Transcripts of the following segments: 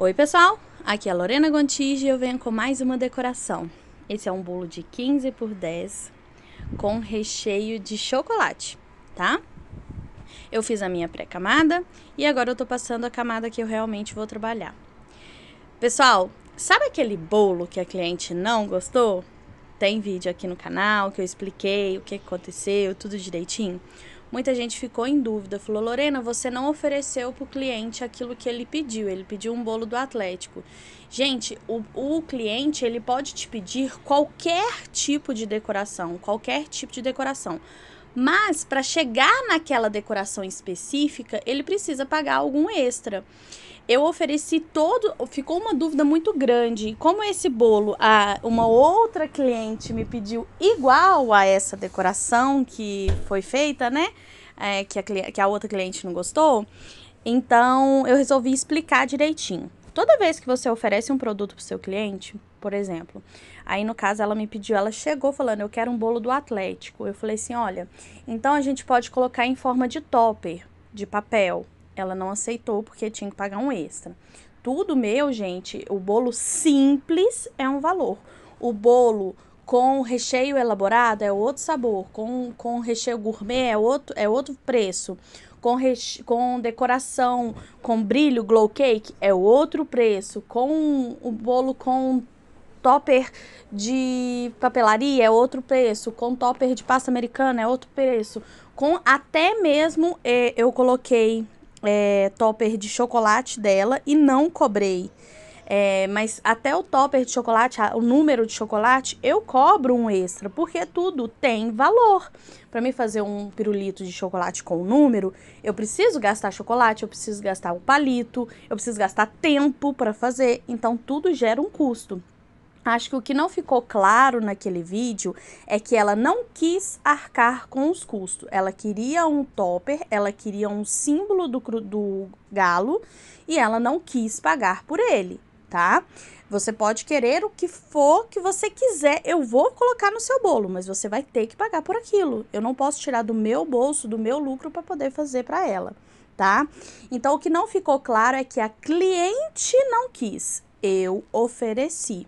Oi, pessoal! Aqui é a Lorena Gontijo e eu venho com mais uma decoração. Esse é um bolo de 15 por 10 com recheio de chocolate, tá? Eu fiz a minha pré-camada e agora eu tô passando a camada que eu realmente vou trabalhar. Pessoal, sabe aquele bolo que a cliente não gostou? Tem vídeo aqui no canal que eu expliquei o que aconteceu, tudo direitinho. Muita gente ficou em dúvida, falou: Lorena, você não ofereceu para o cliente aquilo que ele pediu. Ele pediu um bolo do Atlético. Gente, o, o cliente ele pode te pedir qualquer tipo de decoração, qualquer tipo de decoração. Mas para chegar naquela decoração específica, ele precisa pagar algum extra eu ofereci todo. Ficou uma dúvida muito grande. Como esse bolo, a, uma outra cliente me pediu igual a essa decoração que foi feita, né? É, que, a, que a outra cliente não gostou. Então eu resolvi explicar direitinho. Toda vez que você oferece um produto para o seu cliente, por exemplo, aí no caso ela me pediu, ela chegou falando, eu quero um bolo do Atlético. Eu falei assim, olha, então a gente pode colocar em forma de topper, de papel, ela não aceitou porque tinha que pagar um extra. Tudo meu, gente, o bolo simples é um valor. O bolo com recheio elaborado é outro sabor, com, com recheio gourmet é outro, é outro preço, com, reche, com decoração, com brilho, glow cake é outro preço, com o bolo com topper de papelaria é outro preço, com topper de pasta americana é outro preço, com até mesmo eh, eu coloquei é, topper de chocolate dela e não cobrei. É, mas até o topper de chocolate, o número de chocolate, eu cobro um extra, porque tudo tem valor. Para mim fazer um pirulito de chocolate com o número, eu preciso gastar chocolate, eu preciso gastar o palito, eu preciso gastar tempo para fazer, então tudo gera um custo. Acho que o que não ficou claro naquele vídeo é que ela não quis arcar com os custos. Ela queria um topper, ela queria um símbolo do, do galo e ela não quis pagar por ele, tá? Você pode querer o que for que você quiser, eu vou colocar no seu bolo, mas você vai ter que pagar por aquilo. Eu não posso tirar do meu bolso, do meu lucro para poder fazer para ela, tá? Então o que não ficou claro é que a cliente não quis, eu ofereci.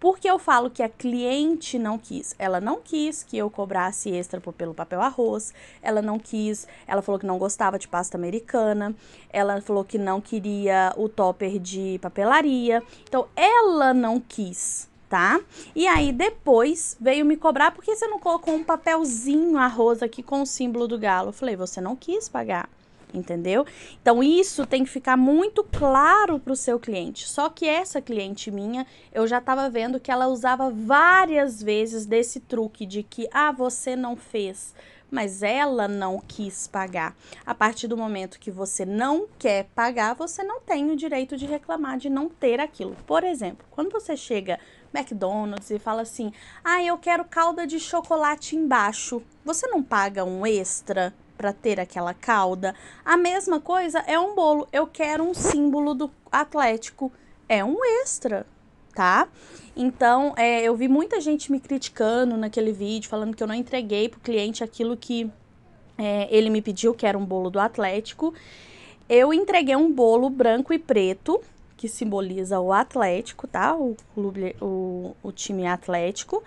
Por que eu falo que a cliente não quis? Ela não quis que eu cobrasse extra pelo papel arroz, ela não quis, ela falou que não gostava de pasta americana, ela falou que não queria o topper de papelaria. Então, ela não quis tá? E aí depois veio me cobrar porque você não colocou um papelzinho arroz aqui com o símbolo do galo. Eu falei, você não quis pagar entendeu? Então isso tem que ficar muito claro para o seu cliente. Só que essa cliente minha, eu já estava vendo que ela usava várias vezes desse truque de que ah, você não fez, mas ela não quis pagar. A partir do momento que você não quer pagar, você não tem o direito de reclamar de não ter aquilo. Por exemplo, quando você chega McDonald's e fala assim: "Ah, eu quero calda de chocolate embaixo". Você não paga um extra para ter aquela cauda. A mesma coisa é um bolo. Eu quero um símbolo do Atlético. É um extra, tá? Então, é, eu vi muita gente me criticando naquele vídeo, falando que eu não entreguei pro cliente aquilo que é, ele me pediu, que era um bolo do Atlético. Eu entreguei um bolo branco e preto, que simboliza o Atlético, tá? O, clube, o, o time Atlético.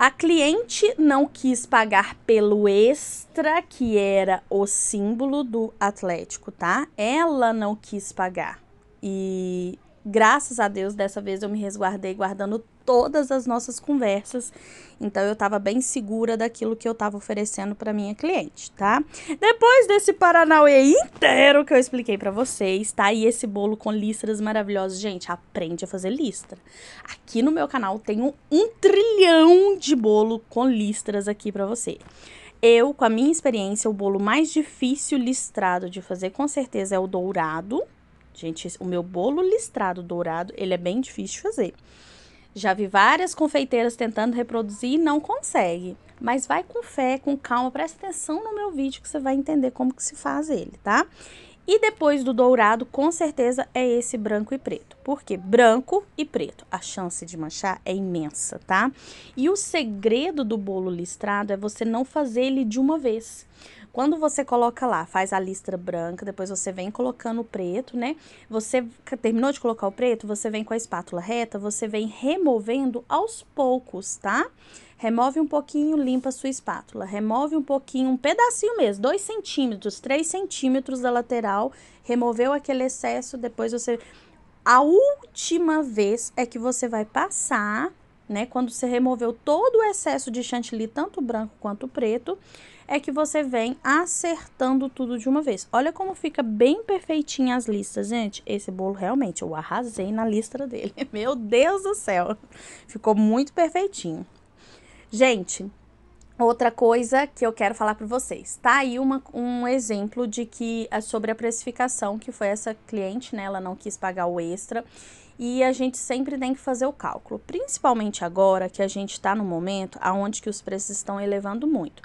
A cliente não quis pagar pelo extra, que era o símbolo do Atlético, tá? Ela não quis pagar. E Graças a Deus, dessa vez eu me resguardei guardando todas as nossas conversas. Então eu estava bem segura daquilo que eu estava oferecendo para minha cliente, tá? Depois desse Paranauê inteiro que eu expliquei para vocês, tá? E esse bolo com listras maravilhosas, gente, aprende a fazer listra. Aqui no meu canal tenho um trilhão de bolo com listras aqui para você. Eu, com a minha experiência, o bolo mais difícil listrado de fazer com certeza é o dourado, Gente, o meu bolo listrado dourado, ele é bem difícil de fazer. Já vi várias confeiteiras tentando reproduzir e não consegue. Mas vai com fé, com calma, presta atenção no meu vídeo que você vai entender como que se faz ele, tá? E depois do dourado, com certeza, é esse branco e preto. Porque branco e preto, a chance de manchar é imensa, tá? E o segredo do bolo listrado é você não fazer ele de uma vez. Quando você coloca lá, faz a listra branca, depois você vem colocando o preto, né? Você terminou de colocar o preto, você vem com a espátula reta, você vem removendo aos poucos, tá? Remove um pouquinho, limpa a sua espátula. Remove um pouquinho, um pedacinho mesmo, 2 centímetros, 3 centímetros da lateral. Removeu aquele excesso, depois você... A última vez é que você vai passar né? Quando você removeu todo o excesso de chantilly, tanto branco quanto preto, é que você vem acertando tudo de uma vez. Olha como fica bem perfeitinha as listas, gente. Esse bolo realmente eu arrasei na lista dele. Meu Deus do céu. Ficou muito perfeitinho. Gente, Outra coisa que eu quero falar para vocês, tá aí uma, um exemplo de que é sobre a precificação, que foi essa cliente, né? Ela não quis pagar o extra e a gente sempre tem que fazer o cálculo, principalmente agora que a gente está no momento aonde que os preços estão elevando muito.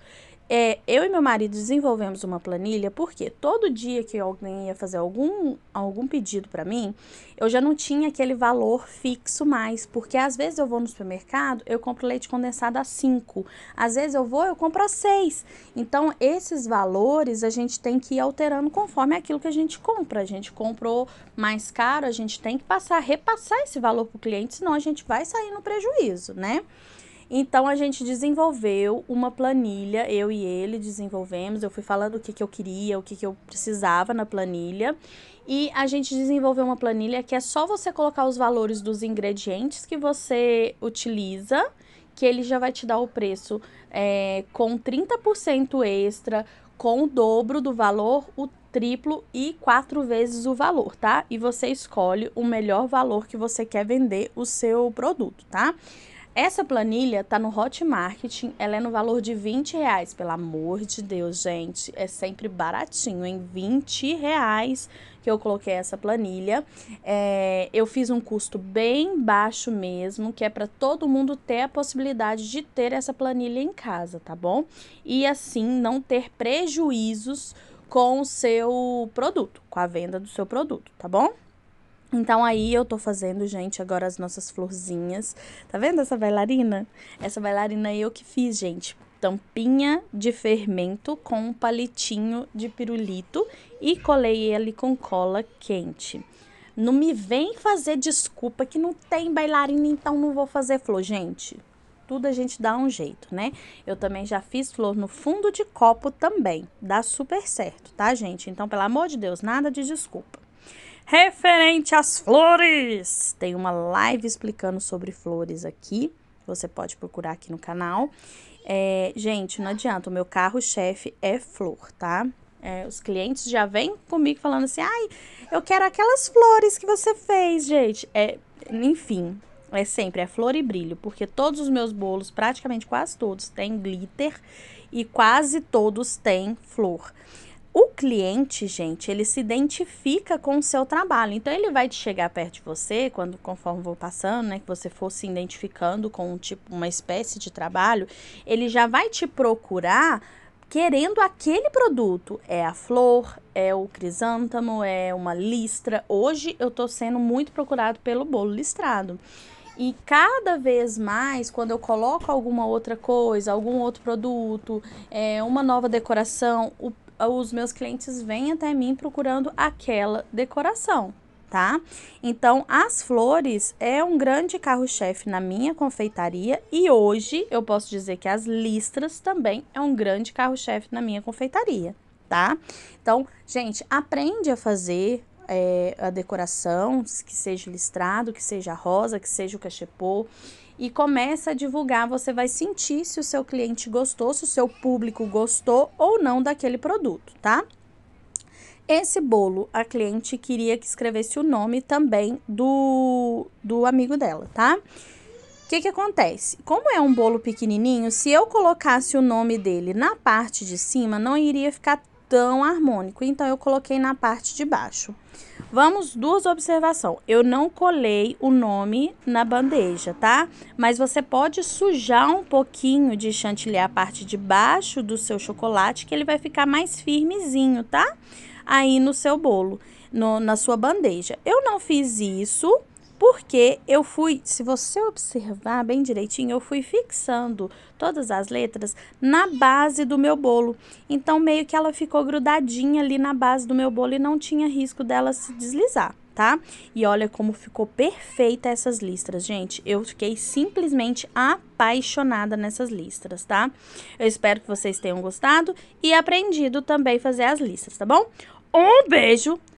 É, eu e meu marido desenvolvemos uma planilha porque todo dia que alguém ia fazer algum, algum pedido para mim, eu já não tinha aquele valor fixo mais, porque às vezes eu vou no supermercado, eu compro leite condensado a 5, às vezes eu vou, eu compro a 6. Então, esses valores a gente tem que ir alterando conforme aquilo que a gente compra. A gente comprou mais caro, a gente tem que passar, repassar esse valor para o cliente, senão a gente vai sair no prejuízo, né? Então a gente desenvolveu uma planilha, eu e ele desenvolvemos. Eu fui falando o que, que eu queria, o que, que eu precisava na planilha. E a gente desenvolveu uma planilha que é só você colocar os valores dos ingredientes que você utiliza, que ele já vai te dar o preço é, com 30% extra, com o dobro do valor, o triplo e quatro vezes o valor, tá? E você escolhe o melhor valor que você quer vender o seu produto, tá? Essa planilha tá no Hot Marketing, ela é no valor de 20 reais, pelo amor de Deus, gente, é sempre baratinho, em 20 reais que eu coloquei essa planilha. É, eu fiz um custo bem baixo mesmo, que é para todo mundo ter a possibilidade de ter essa planilha em casa, tá bom? E assim não ter prejuízos com o seu produto, com a venda do seu produto, tá bom? Então aí eu tô fazendo, gente, agora as nossas florzinhas. Tá vendo essa bailarina? Essa bailarina é eu que fiz, gente. Tampinha de fermento com um palitinho de pirulito e colei ele com cola quente. Não me vem fazer desculpa que não tem bailarina, então não vou fazer flor, gente. Tudo a gente dá um jeito, né? Eu também já fiz flor no fundo de copo também. Dá super certo, tá, gente? Então, pelo amor de Deus, nada de desculpa referente às flores. Tem uma live explicando sobre flores aqui. Você pode procurar aqui no canal. É, gente, não adianta, o meu carro-chefe é flor, tá? É, os clientes já vêm comigo falando assim: ai, eu quero aquelas flores que você fez, gente. É, enfim, é sempre é flor e brilho, porque todos os meus bolos, praticamente quase todos, têm glitter e quase todos têm flor. O cliente, gente, ele se identifica com o seu trabalho. Então ele vai chegar perto de você, quando conforme vou passando, né, que você for se identificando com um tipo, uma espécie de trabalho, ele já vai te procurar querendo aquele produto. É a flor, é o crisântamo, é uma listra. Hoje eu tô sendo muito procurado pelo bolo listrado. E cada vez mais, quando eu coloco alguma outra coisa, algum outro produto, é, uma nova decoração, o ah, os meus clientes vêm até mim procurando aquela decoração, tá? Então, as flores é um grande carro-chefe na minha confeitaria e hoje eu posso dizer que as listras também é um grande carro-chefe na minha confeitaria, tá? Então, gente, aprende a fazer é, a decoração, que seja listrado, que seja rosa, que seja o cachepô e começa a divulgar, você vai sentir se o seu cliente gostou, se o seu público gostou ou não daquele produto, tá? Esse bolo, a cliente queria que escrevesse o nome também do, do amigo dela, tá? O que, que acontece? Como é um bolo pequenininho, se eu colocasse o nome dele na parte de cima, não iria ficar tão harmônico. Então, eu coloquei na parte de baixo. Vamos, duas observações. Eu não colei o nome na bandeja, tá? Mas você pode sujar um pouquinho de chantilly a parte de baixo do seu chocolate, que ele vai ficar mais firmezinho, tá? Aí no seu bolo, no, na sua bandeja. Eu não fiz isso, porque eu fui, se você observar bem direitinho, eu fui fixando todas as letras na base do meu bolo. Então, meio que ela ficou grudadinha ali na base do meu bolo e não tinha risco dela se deslizar tá? E olha como ficou perfeita essas listras, gente. Eu fiquei simplesmente apaixonada nessas listras, tá? Eu espero que vocês tenham gostado e aprendido também fazer as listras, tá bom? Um beijo,